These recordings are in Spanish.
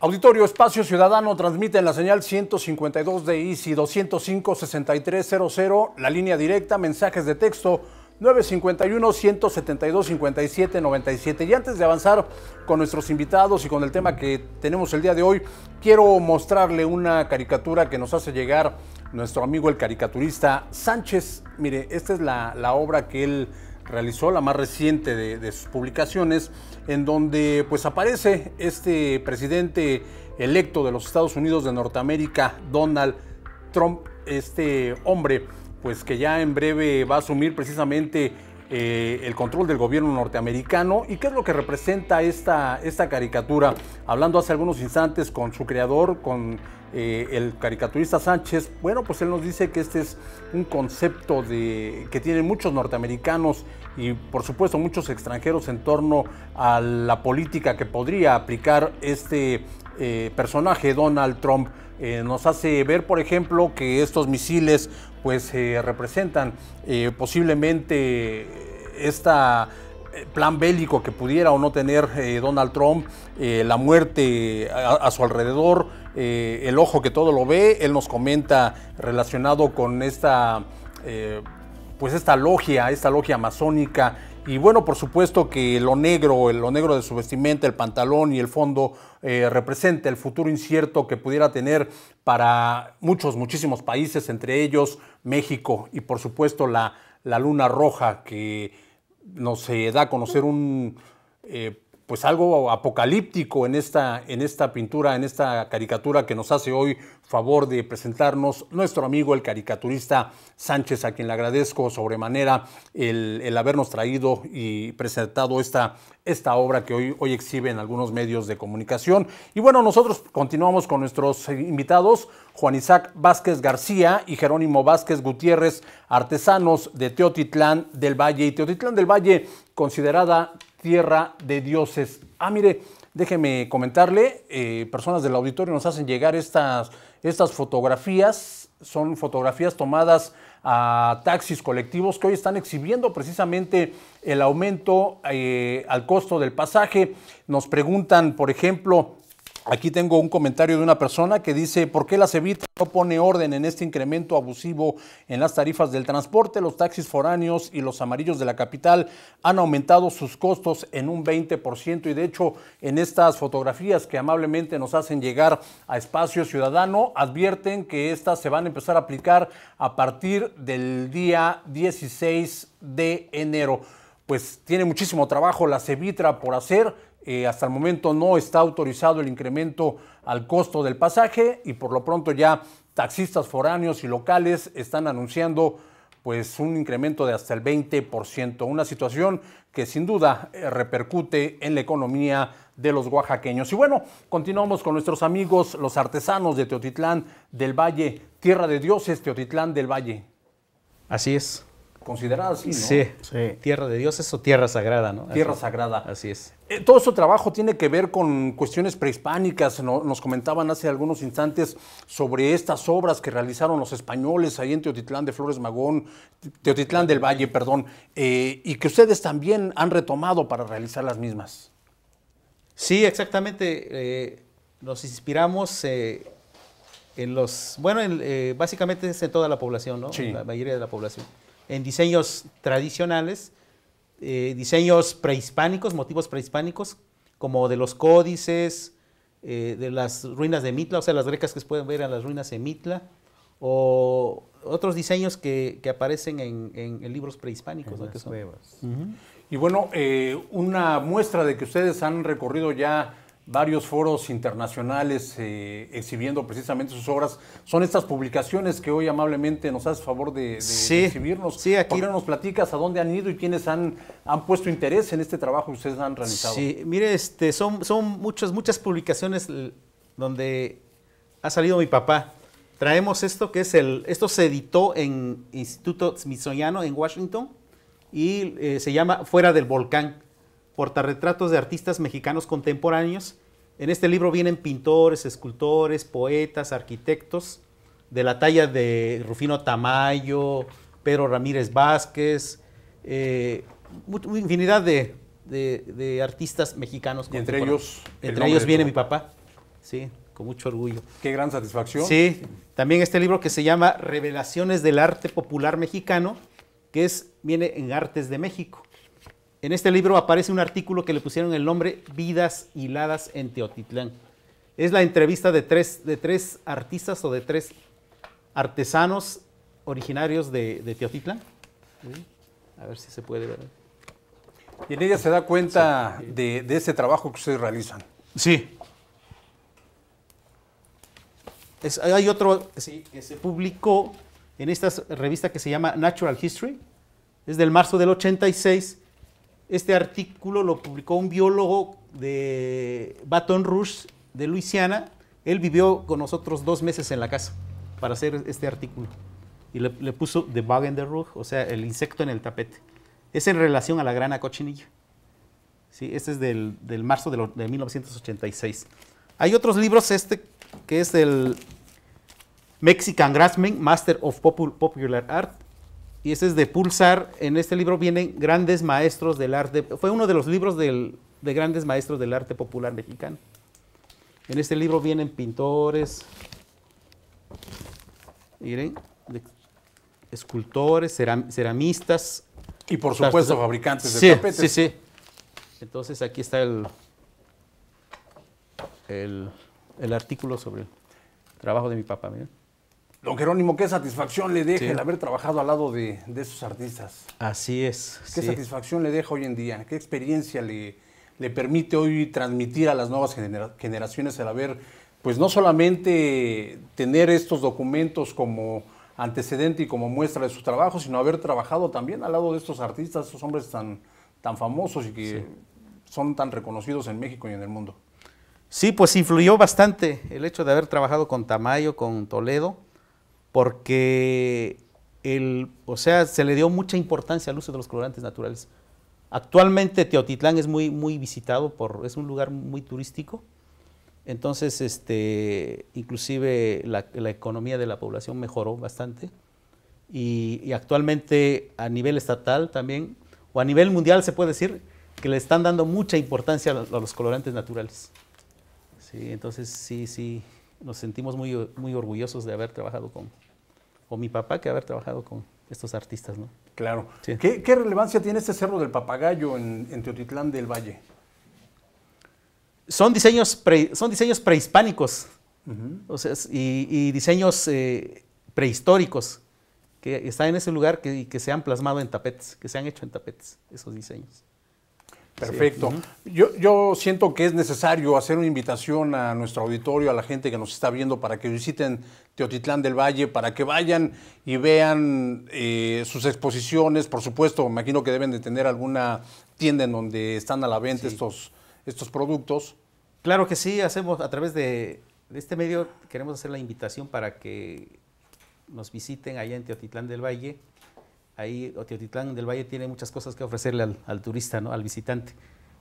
Auditorio Espacio Ciudadano transmite en la señal 152 de ICI 205-6300, la línea directa, mensajes de texto 951-172-5797. Y antes de avanzar con nuestros invitados y con el tema que tenemos el día de hoy, quiero mostrarle una caricatura que nos hace llegar nuestro amigo el caricaturista Sánchez. Mire, esta es la, la obra que él realizó, la más reciente de, sus publicaciones, en donde pues aparece este presidente electo de los Estados Unidos de Norteamérica, Donald Trump, este hombre, pues que ya en breve va a asumir precisamente eh, el control del gobierno norteamericano y qué es lo que representa esta, esta caricatura. Hablando hace algunos instantes con su creador, con eh, el caricaturista Sánchez, bueno, pues él nos dice que este es un concepto de, que tienen muchos norteamericanos y por supuesto muchos extranjeros en torno a la política que podría aplicar este eh, personaje Donald Trump. Eh, nos hace ver, por ejemplo, que estos misiles pues eh, representan posiblemente esta plan bélico que pudiera o no tener Donald Trump, la muerte a, su alrededor, el ojo que todo lo ve, él nos comenta relacionado con esta, pues esta logia, esta logia amazónica y bueno, por supuesto que lo negro, lo negro de su vestimenta, el pantalón y el fondo eh, representa el futuro incierto que pudiera tener para muchos, muchísimos países, entre ellos México y por supuesto la, luna roja que nos da a conocer un... Eh, pues algo apocalíptico en esta, en esta pintura, en esta caricatura que nos hace hoy favor de presentarnos nuestro amigo el caricaturista Sánchez, a quien le agradezco sobremanera el, habernos traído y presentado esta, esta obra que hoy, hoy exhibe en algunos medios de comunicación. Y bueno, nosotros continuamos con nuestros invitados, Juan Isaac Vázquez García y Jerónimo Vázquez Gutiérrez, artesanos de Teotitlán del Valle. Y Teotitlán del Valle, considerada tierra de dioses. Ah, mire, déjeme comentarle, eh, personas del auditorio nos hacen llegar estas, estas fotografías, son fotografías tomadas a taxis colectivos que hoy están exhibiendo precisamente el aumento eh, al costo del pasaje. Nos preguntan, por ejemplo, Aquí tengo un comentario de una persona que dice, ¿por qué la CEVIT no pone orden en este incremento abusivo en las tarifas del transporte? Los taxis foráneos y los amarillos de la capital han aumentado sus costos en un 20% y de hecho en estas fotografías que amablemente nos hacen llegar a Espacio Ciudadano advierten que estas se van a empezar a aplicar a partir del día 16 de enero pues tiene muchísimo trabajo la Cevitra por hacer. Eh, hasta el momento no está autorizado el incremento al costo del pasaje y por lo pronto ya taxistas foráneos y locales están anunciando pues un incremento de hasta el 20%, una situación que sin duda eh, repercute en la economía de los oaxaqueños. Y bueno, continuamos con nuestros amigos los artesanos de Teotitlán del Valle, Tierra de Dioses, Teotitlán del Valle. Así es, considerada así, ¿no? Sí. sí. Tierra de Dios, eso tierra sagrada, ¿no? Tierra sagrada. Así es. Eh, todo su trabajo tiene que ver con cuestiones prehispánicas. Nos comentaban hace algunos instantes sobre estas obras que realizaron los españoles ahí en Teotitlán de Flores Magón, Teotitlán del Valle, perdón, eh, y que ustedes también han retomado para realizar las mismas. Sí, exactamente. Eh, nos inspiramos en los, bueno, básicamente es en toda la población, ¿no? Sí. la mayoría de la población en diseños tradicionales, eh, diseños prehispánicos, motivos prehispánicos, como de los códices, eh, de las ruinas de Mitla, o sea, las grecas que se pueden ver en las ruinas de Mitla, o otros diseños que, aparecen en, libros prehispánicos. ¿no? Y bueno, eh, una muestra de que ustedes han recorrido ya varios foros internacionales eh, exhibiendo precisamente sus obras. Son estas publicaciones que hoy amablemente nos haces favor de, exhibirnos. Sí, aquí. nos platicas a dónde han ido y quiénes han, han puesto interés en este trabajo que ustedes han realizado? Sí, mire, este, son, son muchas, muchas publicaciones donde ha salido mi papá. Traemos esto que es el, esto se editó en Instituto Smithsoniano en Washington y eh, se llama Fuera del Volcán portarretratos de artistas mexicanos contemporáneos. En este libro vienen pintores, escultores, poetas, arquitectos, de la talla de Rufino Tamayo, Pedro Ramírez Vázquez, eh, infinidad de, artistas mexicanos. contemporáneos. entre ellos. Entre ellos viene mi papá, sí, con mucho orgullo. Qué gran satisfacción. Sí, también este libro que se llama Revelaciones del Arte Popular Mexicano, que es, viene en Artes de México. En este libro aparece un artículo que le pusieron el nombre Vidas hiladas en Teotitlán. Es la entrevista de tres, de tres artistas o de tres artesanos originarios de, Teotitlán. A ver si se puede ver. Y en ella se da cuenta de, ese trabajo que ustedes realizan. Sí. hay otro que se, publicó en esta revista que se llama Natural History. Es del marzo del 86 este artículo lo publicó un biólogo de Baton Rouge, de Luisiana. Él vivió con nosotros dos meses en la casa para hacer este artículo. Y le, puso The Bug in the Rug, o sea, el insecto en el tapete. Es en relación a la grana cochinilla. Sí, este es del, marzo de, de, 1986. Hay otros libros, este que es el Mexican Grassman, Master of Popular Art, y ese es de Pulsar. En este libro vienen grandes maestros del arte. Fue uno de los libros de grandes maestros del arte popular mexicano. En este libro vienen pintores, miren, escultores, ceramistas. Y por supuesto fabricantes de tapetes. Sí, sí. Entonces aquí está el, el, el artículo sobre el trabajo de mi papá. Miren. Don Jerónimo, qué satisfacción le deja el haber trabajado al lado de, de esos artistas. Así es. Qué satisfacción le deja hoy en día, qué experiencia le, le permite hoy transmitir a las nuevas generaciones el haber, pues no solamente tener estos documentos como antecedente y como muestra de su trabajo, sino haber trabajado también al lado de estos artistas, estos hombres tan, tan famosos y que son tan reconocidos en México y en el mundo. Sí, pues influyó bastante el hecho de haber trabajado con Tamayo, con Toledo porque el, o sea, se le dio mucha importancia al uso de los colorantes naturales. Actualmente Teotitlán es muy, muy visitado, por, es un lugar muy turístico, entonces este, inclusive la, economía de la población mejoró bastante y, y actualmente a nivel estatal también, o a nivel mundial se puede decir, que le están dando mucha importancia a los colorantes naturales. Sí, entonces sí, sí, nos sentimos muy, orgullosos de haber trabajado con, o mi papá que haber trabajado con estos artistas, ¿no? Claro. ¿Qué, relevancia tiene este Cerro del Papagayo en, Teotitlán del Valle? Son diseños, son diseños prehispánicos y, diseños eh, prehistóricos que están en ese lugar que, que se han plasmado en tapetes, que se han hecho en tapetes, esos diseños. Perfecto. Yo, yo, siento que es necesario hacer una invitación a nuestro auditorio, a la gente que nos está viendo, para que visiten Teotitlán del Valle, para que vayan y vean eh, sus exposiciones. Por supuesto, me imagino que deben de tener alguna tienda en donde están a la venta estos, estos productos. Claro que sí, hacemos a través de, de este medio, queremos hacer la invitación para que nos visiten allá en Teotitlán del Valle Ahí Teotitlán del Valle tiene muchas cosas que ofrecerle al, turista, ¿no? al visitante.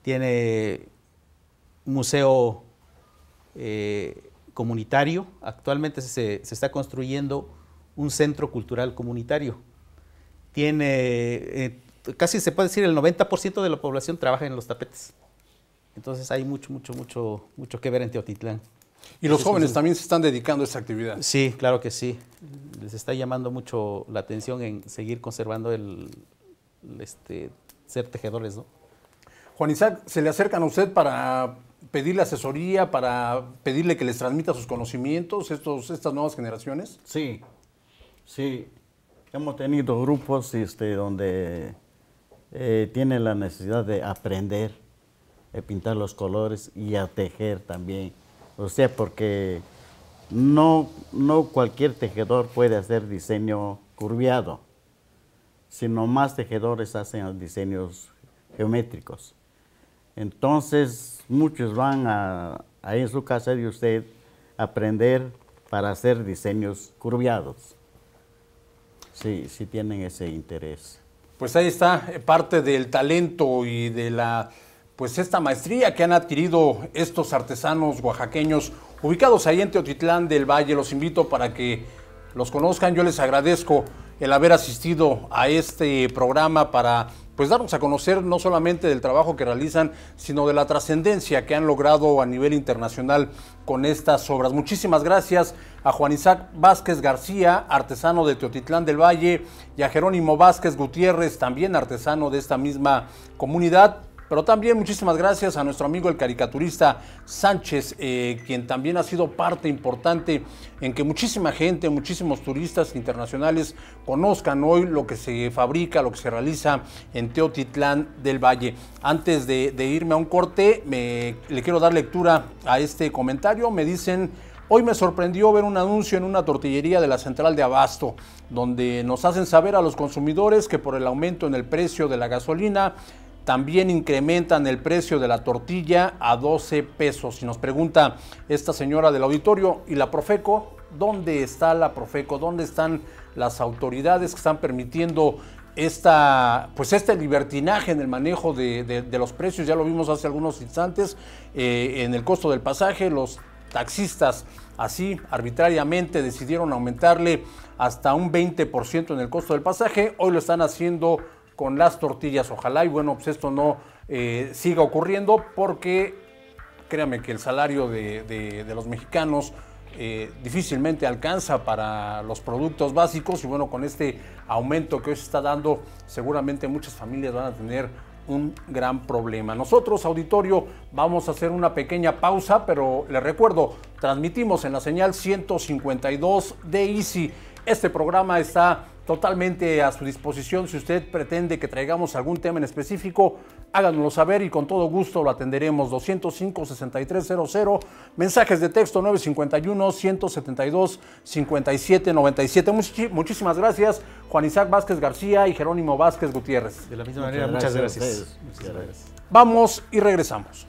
Tiene museo eh, comunitario. Actualmente se, está construyendo un centro cultural comunitario. Tiene, eh, casi se puede decir, el 90% de la población trabaja en los tapetes. Entonces hay mucho, mucho, mucho, mucho que ver en Teotitlán. Y los jóvenes también se están dedicando a esta actividad. Sí, claro que sí. Les está llamando mucho la atención en seguir conservando el, este, ser tejedores, ¿no? Juan Isaac, ¿se le acercan a usted para pedirle asesoría, para pedirle que les transmita sus conocimientos, estos, estas nuevas generaciones? Sí, sí. Hemos tenido grupos este, donde eh, tienen la necesidad de aprender a pintar los colores y a tejer también. O sea, porque no, no cualquier tejedor puede hacer diseño curviado, sino más tejedores hacen diseños geométricos. Entonces, muchos van a, ahí en su casa de usted aprender para hacer diseños curviados. Sí, sí tienen ese interés. Pues ahí está eh, parte del talento y de la pues esta maestría que han adquirido estos artesanos oaxaqueños ubicados ahí en Teotitlán del Valle. Los invito para que los conozcan. Yo les agradezco el haber asistido a este programa para pues darnos a conocer no solamente del trabajo que realizan, sino de la trascendencia que han logrado a nivel internacional con estas obras. Muchísimas gracias a Juan Isaac Vázquez García, artesano de Teotitlán del Valle, y a Jerónimo Vázquez Gutiérrez, también artesano de esta misma comunidad, pero también muchísimas gracias a nuestro amigo el caricaturista Sánchez, eh, quien también ha sido parte importante en que muchísima gente, muchísimos turistas internacionales conozcan hoy lo que se fabrica, lo que se realiza en Teotitlán del Valle. Antes de, irme a un corte, le quiero dar lectura a este comentario. Me dicen... Hoy me sorprendió ver un anuncio en una tortillería de la central de Abasto, donde nos hacen saber a los consumidores que por el aumento en el precio de la gasolina también incrementan el precio de la tortilla a 12 pesos. Y nos pregunta esta señora del auditorio, ¿y la Profeco? ¿Dónde está la Profeco? ¿Dónde están las autoridades que están permitiendo esta, pues este libertinaje en el manejo de, los precios? Ya lo vimos hace algunos instantes eh, en el costo del pasaje, los taxistas así arbitrariamente decidieron aumentarle hasta un 20% en el costo del pasaje, hoy lo están haciendo con las tortillas, ojalá. Y bueno, pues esto no eh, siga ocurriendo porque créame que el salario de, los mexicanos eh, difícilmente alcanza para los productos básicos y bueno, con este aumento que hoy se está dando, seguramente muchas familias van a tener un gran problema. Nosotros, auditorio, vamos a hacer una pequeña pausa, pero les recuerdo, transmitimos en la señal 152 de Easy. Este programa está totalmente a su disposición. Si usted pretende que traigamos algún tema en específico, háganoslo saber y con todo gusto lo atenderemos. 205-6300, mensajes de texto 951-172-5797. muchísimas gracias, Juan Isaac Vázquez García y Jerónimo Vázquez Gutiérrez. De la misma manera, muchas gracias. Muchas gracias. Vamos y regresamos.